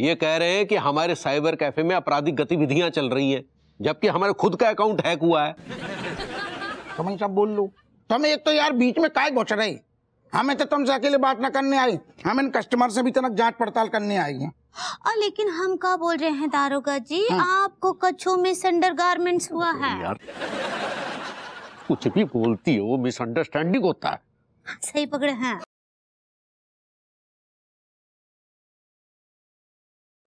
ये कह रहे हैं कि हमारे साइबर कैफे में आपराधिक गतिविधियां चल रही हैं जबकि हमारे खुद का अकाउंट हैक हुआ है तुम सब बोल लो तुम एक तो यार बीच में काय बोच रही हमें तो तुमसे अकेले बात ना करने आई हम इन कस्टमर से भी तनक तो जांच पड़ताल करने आई है और लेकिन हम क्या बोल रहे हैं दारोगा जी हाँ। आपको कच्छों में अंडरगारमेंट्स हुआ है यार कुछ भी बोलती हो मिसअंडरस्टैंडिंग होता है सही पकड़े हैं